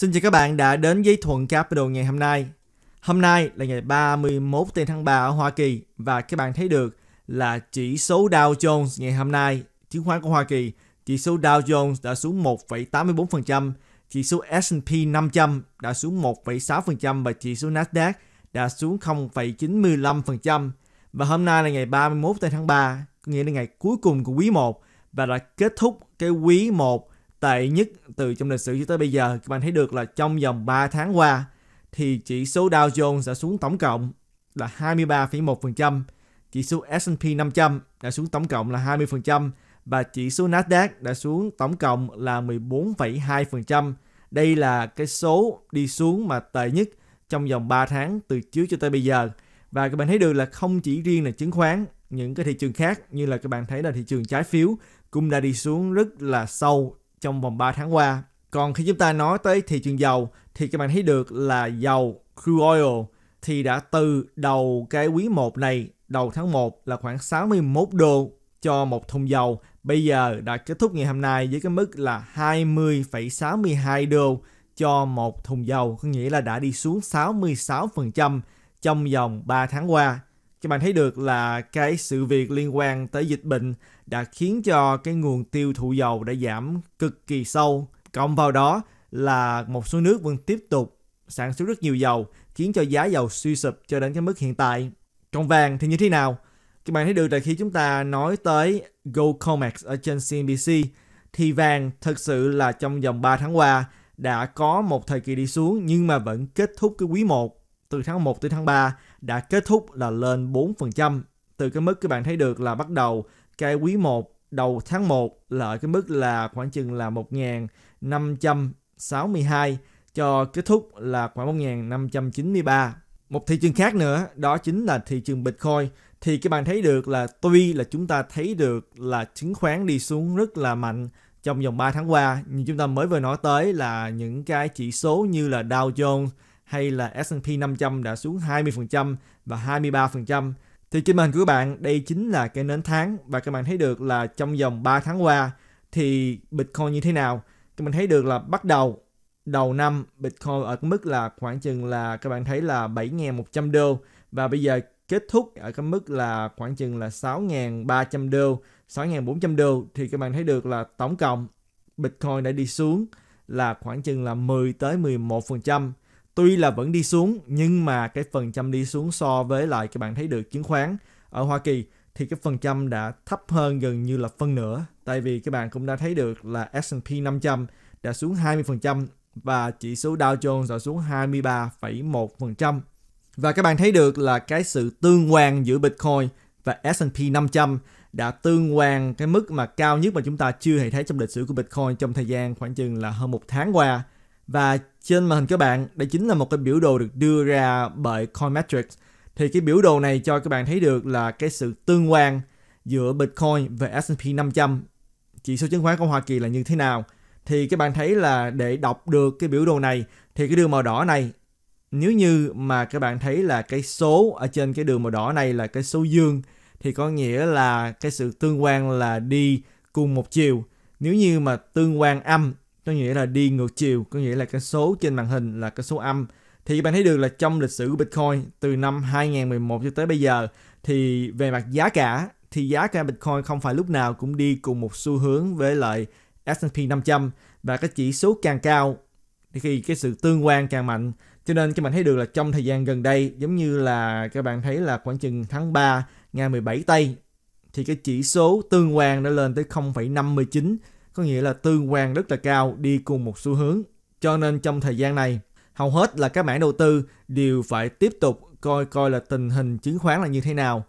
Xin chào các bạn đã đến với Thuận Capital ngày hôm nay. Hôm nay là ngày 31 tháng 3 ở Hoa Kỳ và các bạn thấy được là chỉ số Dow Jones ngày hôm nay, chứng khoán của Hoa Kỳ, chỉ số Dow Jones đã xuống 1,84%, chỉ số S&P 500 đã xuống 1,6% và chỉ số Nasdaq đã xuống 0,95%. Và hôm nay là ngày 31 tháng 3, nghĩa là ngày cuối cùng của quý 1 và đã kết thúc cái quý 1 tệ nhất từ trong lịch sử cho tới bây giờ các bạn thấy được là trong vòng 3 tháng qua thì chỉ số Dow Jones đã xuống tổng cộng là 23,1%, chỉ số S&P 500 đã xuống tổng cộng là 20% và chỉ số Nasdaq đã xuống tổng cộng là 14,2%. Đây là cái số đi xuống mà tệ nhất trong vòng 3 tháng từ trước cho tới bây giờ. Và các bạn thấy được là không chỉ riêng là chứng khoán, những cái thị trường khác như là các bạn thấy là thị trường trái phiếu cũng đã đi xuống rất là sâu trong vòng 3 tháng qua. Còn khi chúng ta nói tới thị trường dầu thì các bạn thấy được là dầu crude oil thì đã từ đầu cái quý 1 này, đầu tháng 1 là khoảng 61 đô cho một thùng dầu. Bây giờ đã kết thúc ngày hôm nay với cái mức là 20,62 đô cho một thùng dầu, có nghĩa là đã đi xuống 66% trong vòng 3 tháng qua cho bạn thấy được là cái sự việc liên quan tới dịch bệnh đã khiến cho cái nguồn tiêu thụ dầu đã giảm cực kỳ sâu. Cộng vào đó là một số nước vẫn tiếp tục sản xuất rất nhiều dầu khiến cho giá dầu suy sụp cho đến cái mức hiện tại. Còn vàng thì như thế nào? Các bạn thấy được là khi chúng ta nói tới Goldcomex ở trên CNBC thì vàng thực sự là trong vòng 3 tháng qua đã có một thời kỳ đi xuống nhưng mà vẫn kết thúc cái quý 1 từ tháng 1 tới tháng 3 đã kết thúc là lên 4%. Từ cái mức các bạn thấy được là bắt đầu cái quý 1 đầu tháng 1 là cái mức là khoảng chừng là 1.562 cho kết thúc là khoảng 1.593. Một thị trường khác nữa đó chính là thị trường Bitcoin thì các bạn thấy được là tuy là chúng ta thấy được là chứng khoán đi xuống rất là mạnh trong vòng 3 tháng qua nhưng chúng ta mới vừa nói tới là những cái chỉ số như là Dow Jones hay là S&P 500 đã xuống 20% và 23%. Thì trên màn hình của các bạn, đây chính là cái nến tháng và các bạn thấy được là trong vòng 3 tháng qua thì Bitcoin như thế nào? Các bạn thấy được là bắt đầu đầu năm Bitcoin ở cái mức là khoảng chừng là các bạn thấy là 7.100 đô và bây giờ kết thúc ở cái mức là khoảng chừng là 6.300 đô, 6.400 đô thì các bạn thấy được là tổng cộng Bitcoin đã đi xuống là khoảng chừng là 10 tới 11% tuy là vẫn đi xuống nhưng mà cái phần trăm đi xuống so với lại các bạn thấy được chứng khoán ở Hoa Kỳ thì cái phần trăm đã thấp hơn gần như là phân nửa tại vì các bạn cũng đã thấy được là S&P 500 đã xuống 20% và chỉ số Dow Jones đã xuống 23,1%. Và các bạn thấy được là cái sự tương quan giữa Bitcoin và S&P 500 đã tương quan cái mức mà cao nhất mà chúng ta chưa hề thấy trong lịch sử của Bitcoin trong thời gian khoảng chừng là hơn một tháng qua. Và trên màn hình các bạn, đây chính là một cái biểu đồ được đưa ra bởi Coinmetrics. Thì cái biểu đồ này cho các bạn thấy được là cái sự tương quan giữa Bitcoin và S&P 500, chỉ số chứng khoán của Hoa Kỳ là như thế nào. Thì các bạn thấy là để đọc được cái biểu đồ này thì cái đường màu đỏ này nếu như mà các bạn thấy là cái số ở trên cái đường màu đỏ này là cái số dương thì có nghĩa là cái sự tương quan là đi cùng một chiều. Nếu như mà tương quan âm có nghĩa là đi ngược chiều có nghĩa là cái số trên màn hình là cái số âm thì bạn thấy được là trong lịch sử của Bitcoin từ năm 2011 cho tới bây giờ thì về mặt giá cả thì giá cả Bitcoin không phải lúc nào cũng đi cùng một xu hướng với lại S&P 500 và cái chỉ số càng cao thì khi cái sự tương quan càng mạnh cho nên các bạn thấy được là trong thời gian gần đây giống như là các bạn thấy là khoảng chừng tháng 3 ngày 17 Tây thì cái chỉ số tương quan đã lên tới 0,59 có nghĩa là tương quan rất là cao đi cùng một xu hướng. Cho nên trong thời gian này, hầu hết là các mảng đầu tư đều phải tiếp tục coi coi là tình hình chứng khoán là như thế nào.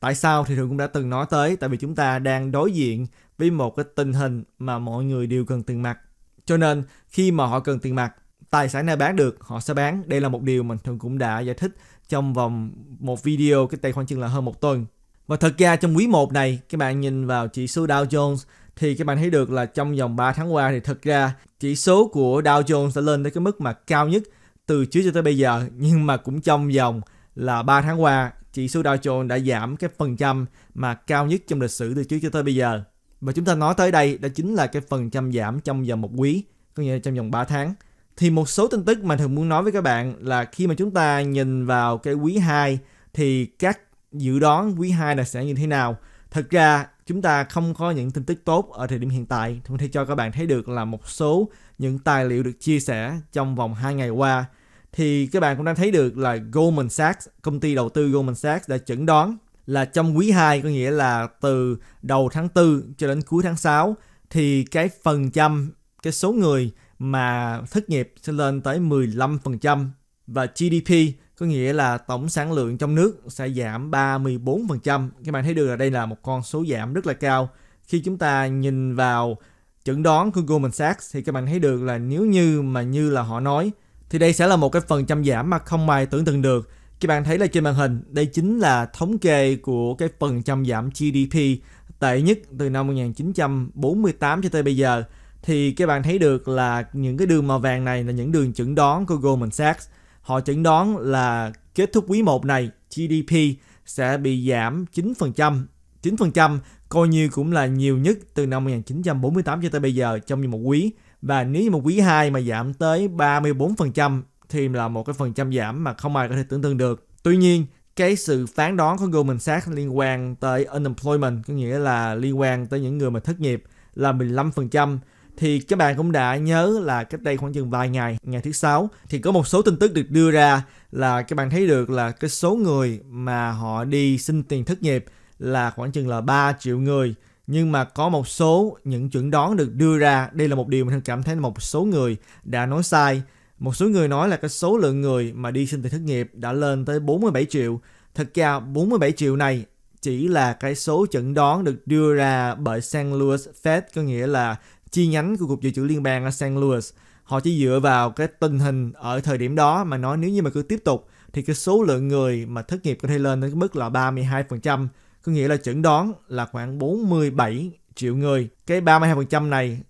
Tại sao thì thường cũng đã từng nói tới, tại vì chúng ta đang đối diện với một cái tình hình mà mọi người đều cần tiền mặt. Cho nên khi mà họ cần tiền mặt, tài sản nào bán được họ sẽ bán. Đây là một điều mình thường cũng đã giải thích trong vòng một video cái tay khoảng chừng là hơn một tuần. Và thật ra trong quý 1 này, các bạn nhìn vào chỉ số Dow Jones thì các bạn thấy được là trong vòng 3 tháng qua thì thực ra chỉ số của Dow Jones đã lên tới cái mức mà cao nhất từ trước cho tới bây giờ nhưng mà cũng trong vòng là 3 tháng qua chỉ số Dow Jones đã giảm cái phần trăm mà cao nhất trong lịch sử từ trước cho tới bây giờ. Và chúng ta nói tới đây đó chính là cái phần trăm giảm trong vòng một quý, có nghĩa là trong vòng 3 tháng. Thì một số tin tức mà thường muốn nói với các bạn là khi mà chúng ta nhìn vào cái quý 2 thì các dự đoán quý 2 là sẽ như thế nào. Thật ra chúng ta không có những tin tức tốt ở thời điểm hiện tại thì có thể cho các bạn thấy được là một số những tài liệu được chia sẻ trong vòng 2 ngày qua thì các bạn cũng đang thấy được là Goldman Sachs, công ty đầu tư Goldman Sachs đã chẩn đoán là trong quý 2 có nghĩa là từ đầu tháng 4 cho đến cuối tháng 6 thì cái phần trăm cái số người mà thất nghiệp sẽ lên tới 15% và GDP có nghĩa là tổng sản lượng trong nước sẽ giảm 34%. Các bạn thấy được là đây là một con số giảm rất là cao. Khi chúng ta nhìn vào chẩn đoán của Goldman Sachs thì các bạn thấy được là nếu như mà như là họ nói thì đây sẽ là một cái phần trăm giảm mà không ai tưởng tượng được. Các bạn thấy là trên màn hình, đây chính là thống kê của cái phần trăm giảm GDP tệ nhất từ năm 1948 cho tới bây giờ thì các bạn thấy được là những cái đường màu vàng này là những đường chẩn đoán của Goldman Sachs Họ chẩn đoán là kết thúc quý 1 này GDP sẽ bị giảm 9%. 9% coi như cũng là nhiều nhất từ năm 1948 cho tới bây giờ trong một quý. Và nếu như một quý 2 mà giảm tới 34% thì là một cái phần trăm giảm mà không ai có thể tưởng tượng được. Tuy nhiên, cái sự phán đoán của Goldman Sachs liên quan tới unemployment, có nghĩa là liên quan tới những người mà thất nghiệp là 15% thì các bạn cũng đã nhớ là cách đây khoảng chừng vài ngày ngày thứ sáu thì có một số tin tức được đưa ra là các bạn thấy được là cái số người mà họ đi xin tiền thất nghiệp là khoảng chừng là 3 triệu người nhưng mà có một số những chuẩn đoán được đưa ra đây là một điều mình cảm thấy là một số người đã nói sai một số người nói là cái số lượng người mà đi xin tiền thất nghiệp đã lên tới 47 triệu thật ra 47 triệu này chỉ là cái số chẩn đoán được đưa ra bởi St. Louis Fed có nghĩa là chi nhánh của Cục Dự trữ Liên bang ở san Louis. Họ chỉ dựa vào cái tình hình ở thời điểm đó mà nói nếu như mà cứ tiếp tục thì cái số lượng người mà thất nghiệp có thể lên đến mức là 32%, có nghĩa là chẩn đoán là khoảng 47 triệu người. Cái 32% này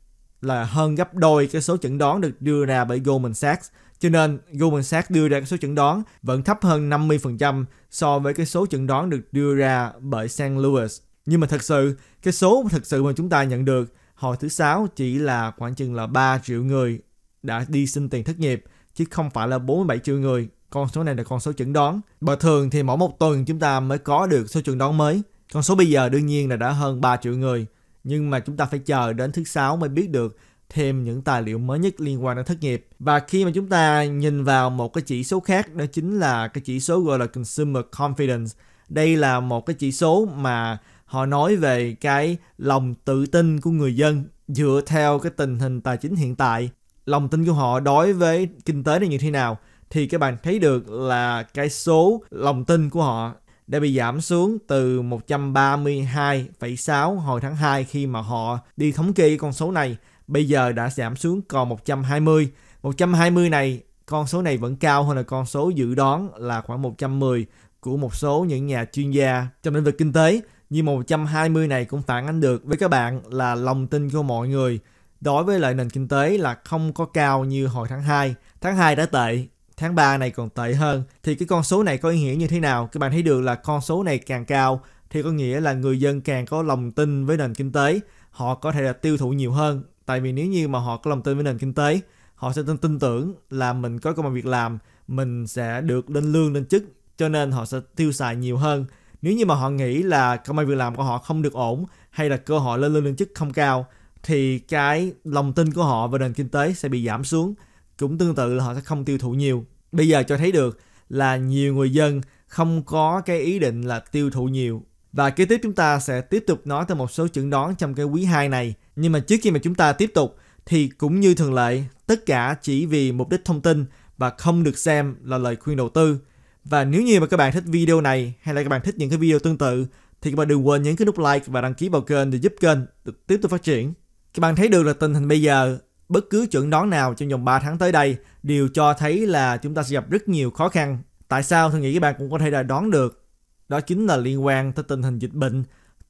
là hơn gấp đôi cái số chẩn đoán được đưa ra bởi Goldman Sachs. Cho nên Goldman Sachs đưa ra cái số chẩn đoán vẫn thấp hơn 50% so với cái số chẩn đoán được đưa ra bởi St. Louis. Nhưng mà thật sự, cái số thật sự mà chúng ta nhận được Hồi thứ sáu chỉ là khoảng chừng là 3 triệu người đã đi xin tiền thất nghiệp chứ không phải là 47 triệu người. Con số này là con số chẩn đoán. Bởi thường thì mỗi một tuần chúng ta mới có được số chẩn đoán mới. Con số bây giờ đương nhiên là đã hơn 3 triệu người. Nhưng mà chúng ta phải chờ đến thứ sáu mới biết được thêm những tài liệu mới nhất liên quan đến thất nghiệp. Và khi mà chúng ta nhìn vào một cái chỉ số khác đó chính là cái chỉ số gọi là Consumer Confidence. Đây là một cái chỉ số mà họ nói về cái lòng tự tin của người dân dựa theo cái tình hình tài chính hiện tại lòng tin của họ đối với kinh tế này như thế nào thì các bạn thấy được là cái số lòng tin của họ đã bị giảm xuống từ 132,6 hồi tháng 2 khi mà họ đi thống kê con số này bây giờ đã giảm xuống còn 120 120 này con số này vẫn cao hơn là con số dự đoán là khoảng 110 của một số những nhà chuyên gia trong lĩnh vực kinh tế như 120 này cũng phản ánh được với các bạn là lòng tin của mọi người đối với lại nền kinh tế là không có cao như hồi tháng 2. Tháng 2 đã tệ, tháng 3 này còn tệ hơn. Thì cái con số này có ý nghĩa như thế nào? Các bạn thấy được là con số này càng cao thì có nghĩa là người dân càng có lòng tin với nền kinh tế. Họ có thể là tiêu thụ nhiều hơn. Tại vì nếu như mà họ có lòng tin với nền kinh tế, họ sẽ tin, tin tưởng là mình có công việc làm, mình sẽ được lên lương, lên chức. Cho nên họ sẽ tiêu xài nhiều hơn nếu như mà họ nghĩ là công an việc làm của họ không được ổn hay là cơ hội lên lên lương chức không cao thì cái lòng tin của họ về nền kinh tế sẽ bị giảm xuống. Cũng tương tự là họ sẽ không tiêu thụ nhiều. Bây giờ cho thấy được là nhiều người dân không có cái ý định là tiêu thụ nhiều. Và kế tiếp chúng ta sẽ tiếp tục nói thêm một số chẩn đoán trong cái quý 2 này. Nhưng mà trước khi mà chúng ta tiếp tục thì cũng như thường lệ, tất cả chỉ vì mục đích thông tin và không được xem là lời khuyên đầu tư. Và nếu như mà các bạn thích video này hay là các bạn thích những cái video tương tự thì các bạn đừng quên nhấn cái nút like và đăng ký vào kênh để giúp kênh được tiếp tục phát triển. Các bạn thấy được là tình hình bây giờ bất cứ chuẩn đoán nào trong vòng 3 tháng tới đây đều cho thấy là chúng ta sẽ gặp rất nhiều khó khăn. Tại sao tôi nghĩ các bạn cũng có thể đã đoán được? Đó chính là liên quan tới tình hình dịch bệnh.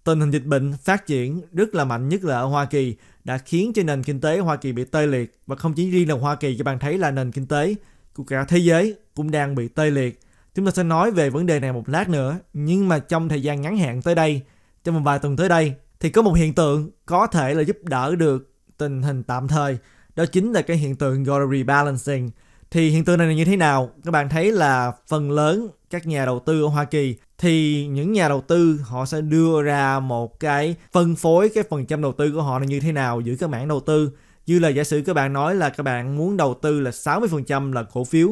Tình hình dịch bệnh phát triển rất là mạnh nhất là ở Hoa Kỳ đã khiến cho nền kinh tế Hoa Kỳ bị tê liệt và không chỉ riêng là Hoa Kỳ các bạn thấy là nền kinh tế của cả thế giới cũng đang bị tê liệt Chúng ta sẽ nói về vấn đề này một lát nữa, nhưng mà trong thời gian ngắn hạn tới đây, trong một vài tuần tới đây, thì có một hiện tượng có thể là giúp đỡ được tình hình tạm thời. Đó chính là cái hiện tượng gọi là rebalancing. Thì hiện tượng này là như thế nào? Các bạn thấy là phần lớn các nhà đầu tư ở Hoa Kỳ thì những nhà đầu tư họ sẽ đưa ra một cái phân phối cái phần trăm đầu tư của họ là như thế nào giữa các mảng đầu tư. Như là giả sử các bạn nói là các bạn muốn đầu tư là 60% là cổ phiếu,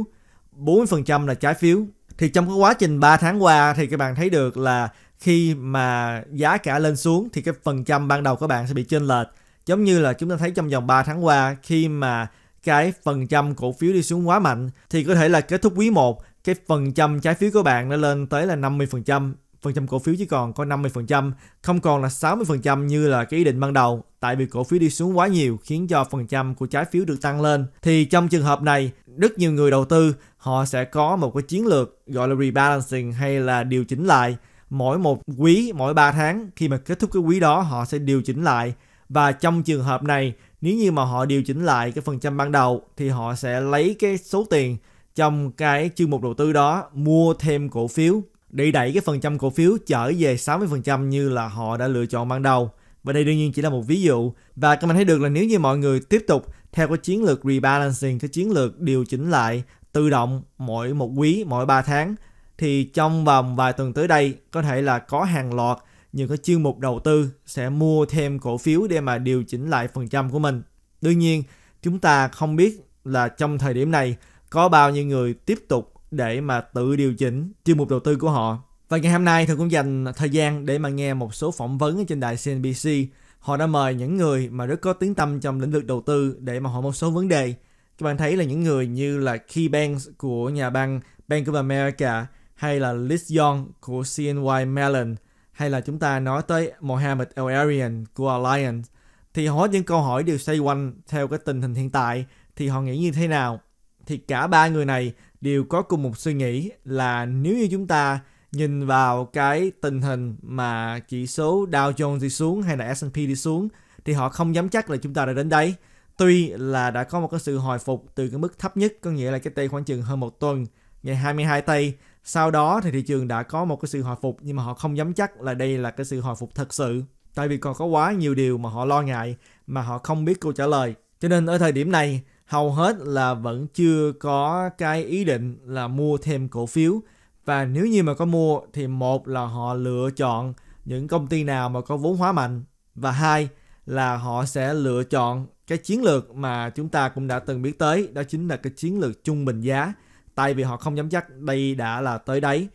40% là trái phiếu, thì trong cái quá trình 3 tháng qua thì các bạn thấy được là khi mà giá cả lên xuống thì cái phần trăm ban đầu các bạn sẽ bị chênh lệch giống như là chúng ta thấy trong vòng 3 tháng qua khi mà cái phần trăm cổ phiếu đi xuống quá mạnh thì có thể là kết thúc quý 1 cái phần trăm trái phiếu của bạn nó lên tới là 50% phần trăm cổ phiếu chỉ còn có 50% không còn là 60% như là cái ý định ban đầu tại vì cổ phiếu đi xuống quá nhiều khiến cho phần trăm của trái phiếu được tăng lên thì trong trường hợp này rất nhiều người đầu tư họ sẽ có một cái chiến lược gọi là rebalancing hay là điều chỉnh lại mỗi một quý mỗi 3 tháng khi mà kết thúc cái quý đó họ sẽ điều chỉnh lại và trong trường hợp này nếu như mà họ điều chỉnh lại cái phần trăm ban đầu thì họ sẽ lấy cái số tiền trong cái chương mục đầu tư đó mua thêm cổ phiếu để đẩy cái phần trăm cổ phiếu trở về 60% như là họ đã lựa chọn ban đầu và đây đương nhiên chỉ là một ví dụ. Và các bạn thấy được là nếu như mọi người tiếp tục theo cái chiến lược rebalancing, cái chiến lược điều chỉnh lại tự động mỗi một quý, mỗi 3 tháng thì trong vòng vài tuần tới đây có thể là có hàng loạt những cái chương mục đầu tư sẽ mua thêm cổ phiếu để mà điều chỉnh lại phần trăm của mình. Đương nhiên, chúng ta không biết là trong thời điểm này có bao nhiêu người tiếp tục để mà tự điều chỉnh chương mục đầu tư của họ và ngày hôm nay Thường cũng dành thời gian để mà nghe một số phỏng vấn trên đài CNBC. Họ đã mời những người mà rất có tiếng tâm trong lĩnh vực đầu tư để mà hỏi một số vấn đề. Các bạn thấy là những người như là Key Banks của nhà băng Bank of America hay là Liz Young của CNY Mellon hay là chúng ta nói tới Mohammed El Arian của Alliance thì họ những câu hỏi đều xoay quanh theo cái tình hình hiện tại thì họ nghĩ như thế nào thì cả ba người này đều có cùng một suy nghĩ là nếu như chúng ta nhìn vào cái tình hình mà chỉ số Dow Jones đi xuống hay là S&P đi xuống thì họ không dám chắc là chúng ta đã đến đây. Tuy là đã có một cái sự hồi phục từ cái mức thấp nhất, có nghĩa là cái tây khoảng chừng hơn một tuần, ngày 22 tây. Sau đó thì thị trường đã có một cái sự hồi phục nhưng mà họ không dám chắc là đây là cái sự hồi phục thật sự. Tại vì còn có quá nhiều điều mà họ lo ngại mà họ không biết câu trả lời. Cho nên ở thời điểm này, hầu hết là vẫn chưa có cái ý định là mua thêm cổ phiếu và nếu như mà có mua thì một là họ lựa chọn những công ty nào mà có vốn hóa mạnh và hai là họ sẽ lựa chọn cái chiến lược mà chúng ta cũng đã từng biết tới đó chính là cái chiến lược trung bình giá tại vì họ không dám chắc đây đã là tới đấy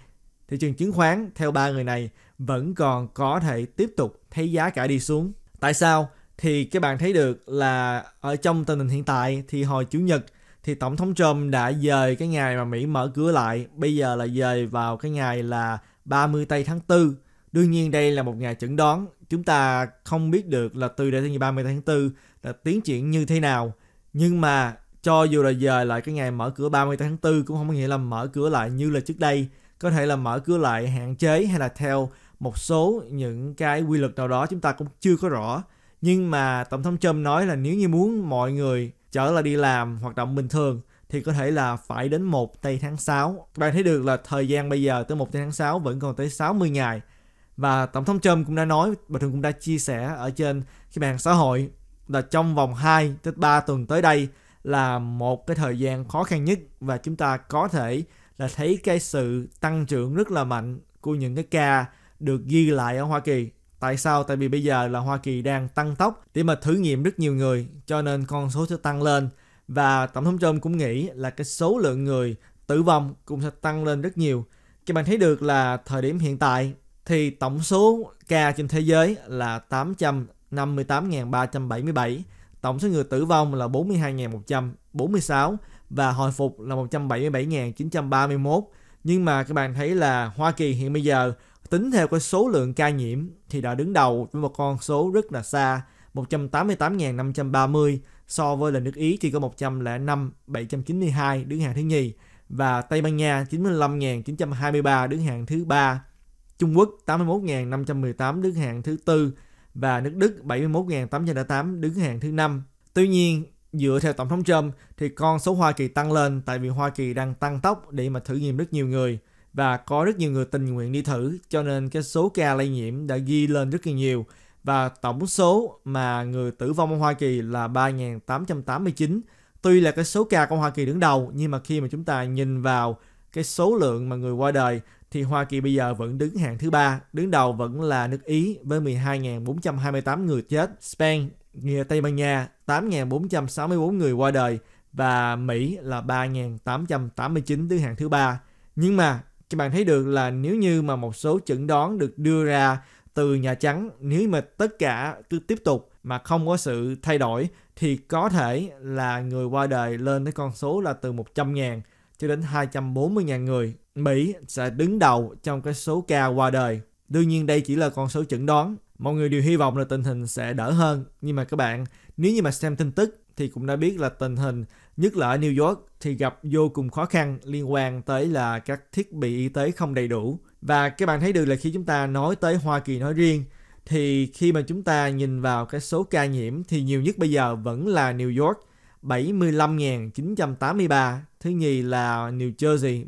thị trường chứng khoán theo ba người này vẫn còn có thể tiếp tục thấy giá cả đi xuống tại sao thì các bạn thấy được là ở trong tình hình hiện tại thì hồi chủ nhật thì tổng thống Trump đã dời cái ngày mà Mỹ mở cửa lại, bây giờ là dời vào cái ngày là 30 tây tháng 4. Đương nhiên đây là một ngày chẩn đoán, chúng ta không biết được là từ đây tới ngày 30 tháng 4 là tiến triển như thế nào. Nhưng mà cho dù là dời lại cái ngày mở cửa 30 tháng 4 cũng không có nghĩa là mở cửa lại như là trước đây, có thể là mở cửa lại hạn chế hay là theo một số những cái quy luật nào đó chúng ta cũng chưa có rõ. Nhưng mà Tổng thống Trump nói là nếu như muốn mọi người trở là đi làm hoạt động bình thường thì có thể là phải đến 1 tây tháng 6. Bạn thấy được là thời gian bây giờ tới 1 tây tháng 6 vẫn còn tới 60 ngày. Và Tổng thống Trump cũng đã nói, bà Thường cũng đã chia sẻ ở trên cái mạng xã hội là trong vòng 2 tới 3 tuần tới đây là một cái thời gian khó khăn nhất và chúng ta có thể là thấy cái sự tăng trưởng rất là mạnh của những cái ca được ghi lại ở Hoa Kỳ Tại sao? Tại vì bây giờ là Hoa Kỳ đang tăng tốc để mà thử nghiệm rất nhiều người cho nên con số sẽ tăng lên và Tổng thống Trump cũng nghĩ là cái số lượng người tử vong cũng sẽ tăng lên rất nhiều. Các bạn thấy được là thời điểm hiện tại thì tổng số ca trên thế giới là 858.377, tổng số người tử vong là 42.146 và hồi phục là 177.931. Nhưng mà các bạn thấy là Hoa Kỳ hiện bây giờ Tính theo cái số lượng ca nhiễm thì đã đứng đầu với một con số rất là xa 188.530 so với là nước Ý chỉ có 105.792 đứng hạng thứ nhì và Tây Ban Nha 95.923 đứng hạng thứ ba, Trung Quốc 81.518 đứng hạng thứ tư và nước Đức 71.808 đứng hạng thứ năm. Tuy nhiên, dựa theo tổng thống Trump thì con số Hoa Kỳ tăng lên tại vì Hoa Kỳ đang tăng tốc để mà thử nghiệm rất nhiều người và có rất nhiều người tình nguyện đi thử cho nên cái số ca lây nhiễm đã ghi lên rất là nhiều và tổng số mà người tử vong ở Hoa Kỳ là 3.889. Tuy là cái số ca của Hoa Kỳ đứng đầu nhưng mà khi mà chúng ta nhìn vào cái số lượng mà người qua đời thì Hoa Kỳ bây giờ vẫn đứng hạng thứ ba, đứng đầu vẫn là nước Ý với 12.428 người chết, Spain, nghĩa Tây Ban Nha 8.464 người qua đời và Mỹ là 3.889 đứng hạng thứ ba. Nhưng mà các bạn thấy được là nếu như mà một số chẩn đoán được đưa ra từ Nhà Trắng nếu mà tất cả cứ tiếp tục mà không có sự thay đổi thì có thể là người qua đời lên tới con số là từ 100.000 cho đến 240.000 người. Mỹ sẽ đứng đầu trong cái số ca qua đời. Đương nhiên đây chỉ là con số chẩn đoán. Mọi người đều hy vọng là tình hình sẽ đỡ hơn. Nhưng mà các bạn, nếu như mà xem tin tức thì cũng đã biết là tình hình Nhất là ở New York thì gặp vô cùng khó khăn liên quan tới là các thiết bị y tế không đầy đủ. Và các bạn thấy được là khi chúng ta nói tới Hoa Kỳ nói riêng thì khi mà chúng ta nhìn vào cái số ca nhiễm thì nhiều nhất bây giờ vẫn là New York 75.983, thứ nhì là New Jersey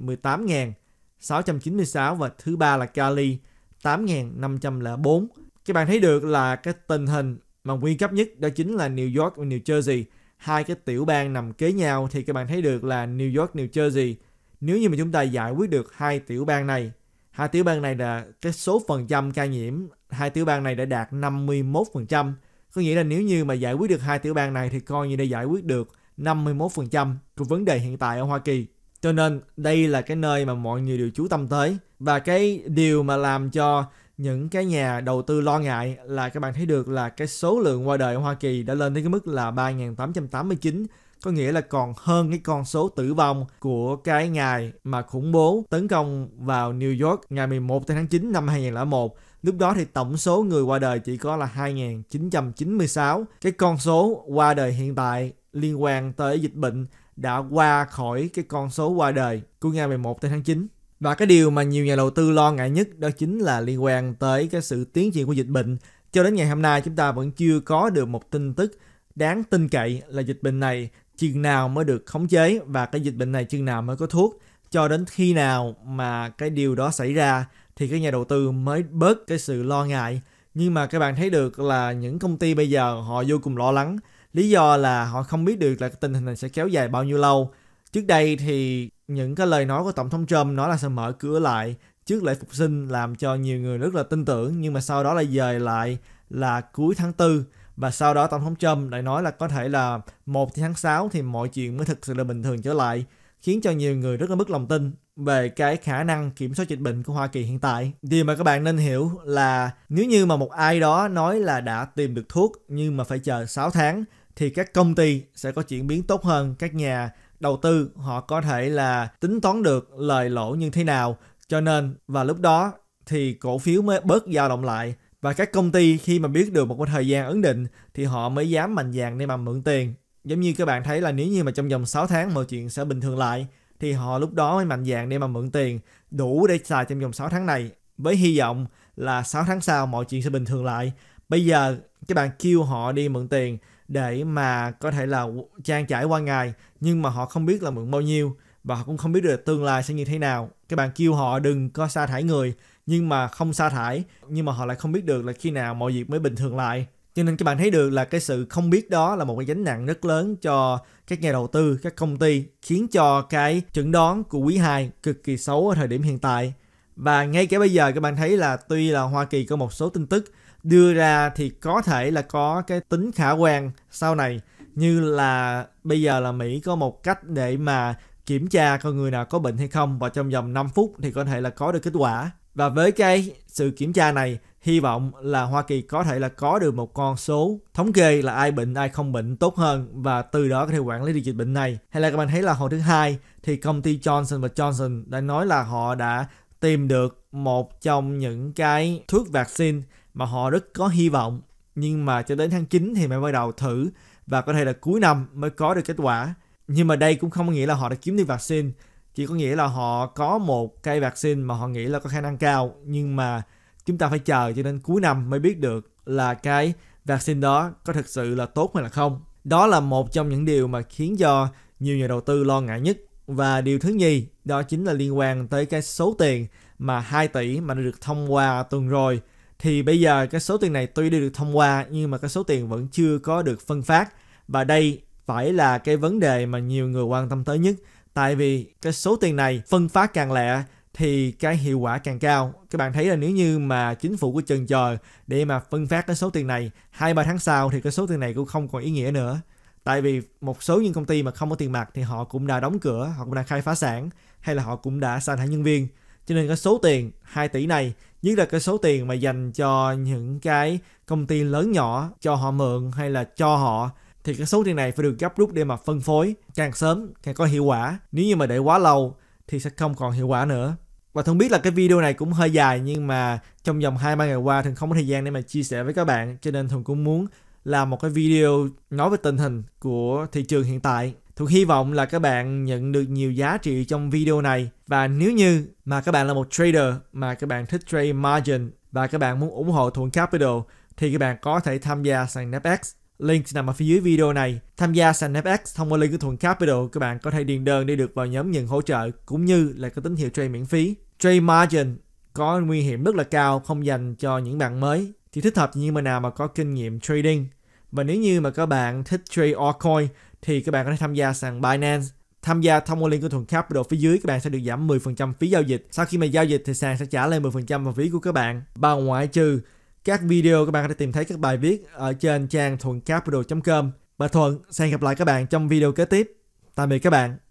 18.696 và thứ ba là Cali 8.504. Các bạn thấy được là cái tình hình mà nguy cấp nhất đó chính là New York và New Jersey hai cái tiểu bang nằm kế nhau thì các bạn thấy được là New York, New Jersey. Nếu như mà chúng ta giải quyết được hai tiểu bang này, hai tiểu bang này là cái số phần trăm ca nhiễm, hai tiểu bang này đã đạt 51%. Có nghĩa là nếu như mà giải quyết được hai tiểu bang này thì coi như đã giải quyết được 51% của vấn đề hiện tại ở Hoa Kỳ. Cho nên đây là cái nơi mà mọi người đều chú tâm tới và cái điều mà làm cho những cái nhà đầu tư lo ngại là các bạn thấy được là cái số lượng qua đời ở Hoa Kỳ đã lên đến cái mức là 3.889 có nghĩa là còn hơn cái con số tử vong của cái ngày mà khủng bố tấn công vào New York ngày 11 tháng 9 năm 2001. Lúc đó thì tổng số người qua đời chỉ có là 2.996. Cái con số qua đời hiện tại liên quan tới dịch bệnh đã qua khỏi cái con số qua đời của ngày 11 tháng 9. Và cái điều mà nhiều nhà đầu tư lo ngại nhất đó chính là liên quan tới cái sự tiến triển của dịch bệnh. Cho đến ngày hôm nay chúng ta vẫn chưa có được một tin tức đáng tin cậy là dịch bệnh này chừng nào mới được khống chế và cái dịch bệnh này chừng nào mới có thuốc. Cho đến khi nào mà cái điều đó xảy ra thì cái nhà đầu tư mới bớt cái sự lo ngại. Nhưng mà các bạn thấy được là những công ty bây giờ họ vô cùng lo lắng. Lý do là họ không biết được là tình hình này sẽ kéo dài bao nhiêu lâu. Trước đây thì những cái lời nói của tổng thống Trump nói là sẽ mở cửa lại trước lễ phục sinh làm cho nhiều người rất là tin tưởng nhưng mà sau đó là dời lại là cuối tháng 4 và sau đó tổng thống Trump lại nói là có thể là 1 tháng 6 thì mọi chuyện mới thực sự là bình thường trở lại khiến cho nhiều người rất là mất lòng tin về cái khả năng kiểm soát dịch bệnh của Hoa Kỳ hiện tại. Điều mà các bạn nên hiểu là nếu như mà một ai đó nói là đã tìm được thuốc nhưng mà phải chờ 6 tháng thì các công ty sẽ có chuyển biến tốt hơn, các nhà đầu tư họ có thể là tính toán được lời lỗ như thế nào cho nên và lúc đó thì cổ phiếu mới bớt dao động lại và các công ty khi mà biết được một cái thời gian ấn định thì họ mới dám mạnh dạn để mà mượn tiền giống như các bạn thấy là nếu như mà trong vòng 6 tháng mọi chuyện sẽ bình thường lại thì họ lúc đó mới mạnh dạn để mà mượn tiền đủ để xài trong vòng 6 tháng này với hy vọng là 6 tháng sau mọi chuyện sẽ bình thường lại bây giờ các bạn kêu họ đi mượn tiền để mà có thể là trang trải qua ngày nhưng mà họ không biết là mượn bao nhiêu và họ cũng không biết được tương lai sẽ như thế nào các bạn kêu họ đừng có sa thải người nhưng mà không sa thải nhưng mà họ lại không biết được là khi nào mọi việc mới bình thường lại cho nên các bạn thấy được là cái sự không biết đó là một cái gánh nặng rất lớn cho các nhà đầu tư các công ty khiến cho cái chẩn đoán của quý 2 cực kỳ xấu ở thời điểm hiện tại và ngay cả bây giờ các bạn thấy là tuy là Hoa Kỳ có một số tin tức đưa ra thì có thể là có cái tính khả quan sau này như là bây giờ là Mỹ có một cách để mà kiểm tra con người nào có bệnh hay không và trong vòng 5 phút thì có thể là có được kết quả. Và với cái sự kiểm tra này, hy vọng là Hoa Kỳ có thể là có được một con số thống kê là ai bệnh ai không bệnh tốt hơn và từ đó có thể quản lý được dịch bệnh này. Hay là các bạn thấy là hồi thứ hai thì công ty Johnson và Johnson đã nói là họ đã tìm được một trong những cái thuốc vaccine mà họ rất có hy vọng nhưng mà cho đến tháng 9 thì mới bắt đầu thử và có thể là cuối năm mới có được kết quả nhưng mà đây cũng không có nghĩa là họ đã kiếm được vaccine chỉ có nghĩa là họ có một cây vaccine mà họ nghĩ là có khả năng cao nhưng mà chúng ta phải chờ cho đến cuối năm mới biết được là cái vaccine đó có thực sự là tốt hay là không đó là một trong những điều mà khiến cho nhiều nhà đầu tư lo ngại nhất và điều thứ nhì đó chính là liên quan tới cái số tiền mà 2 tỷ mà đã được thông qua tuần rồi thì bây giờ cái số tiền này tuy đã được thông qua nhưng mà cái số tiền vẫn chưa có được phân phát và đây phải là cái vấn đề mà nhiều người quan tâm tới nhất tại vì cái số tiền này phân phát càng lẹ thì cái hiệu quả càng cao các bạn thấy là nếu như mà chính phủ của chần chờ để mà phân phát cái số tiền này hai ba tháng sau thì cái số tiền này cũng không còn ý nghĩa nữa tại vì một số những công ty mà không có tiền mặt thì họ cũng đã đóng cửa họ cũng đã khai phá sản hay là họ cũng đã sa thải nhân viên cho nên cái số tiền 2 tỷ này nhất là cái số tiền mà dành cho những cái công ty lớn nhỏ cho họ mượn hay là cho họ thì cái số tiền này phải được gấp rút để mà phân phối càng sớm càng có hiệu quả nếu như mà để quá lâu thì sẽ không còn hiệu quả nữa và thường biết là cái video này cũng hơi dài nhưng mà trong vòng hai ba ngày qua thường không có thời gian để mà chia sẻ với các bạn cho nên thường cũng muốn là một cái video nói về tình hình của thị trường hiện tại. Thuộc hy vọng là các bạn nhận được nhiều giá trị trong video này và nếu như mà các bạn là một trader mà các bạn thích trade margin và các bạn muốn ủng hộ Thuận Capital thì các bạn có thể tham gia sàn NAPX. Link nằm ở phía dưới video này. Tham gia sàn FX thông qua link của Thuận Capital, các bạn có thể điền đơn để được vào nhóm nhận hỗ trợ cũng như là có tín hiệu trade miễn phí. Trade margin có nguy hiểm rất là cao không dành cho những bạn mới thì thích hợp như bạn nào mà có kinh nghiệm trading và nếu như mà các bạn thích trade altcoin thì các bạn có thể tham gia sàn Binance tham gia thông qua link của Thuận Capital phía dưới các bạn sẽ được giảm 10% phí giao dịch. Sau khi mà giao dịch thì sàn sẽ trả lại 10% vào phí của các bạn. Và ngoại trừ các video các bạn có thể tìm thấy các bài viết ở trên trang thuận capital com Bà Thuận, sẽ gặp lại các bạn trong video kế tiếp. Tạm biệt các bạn.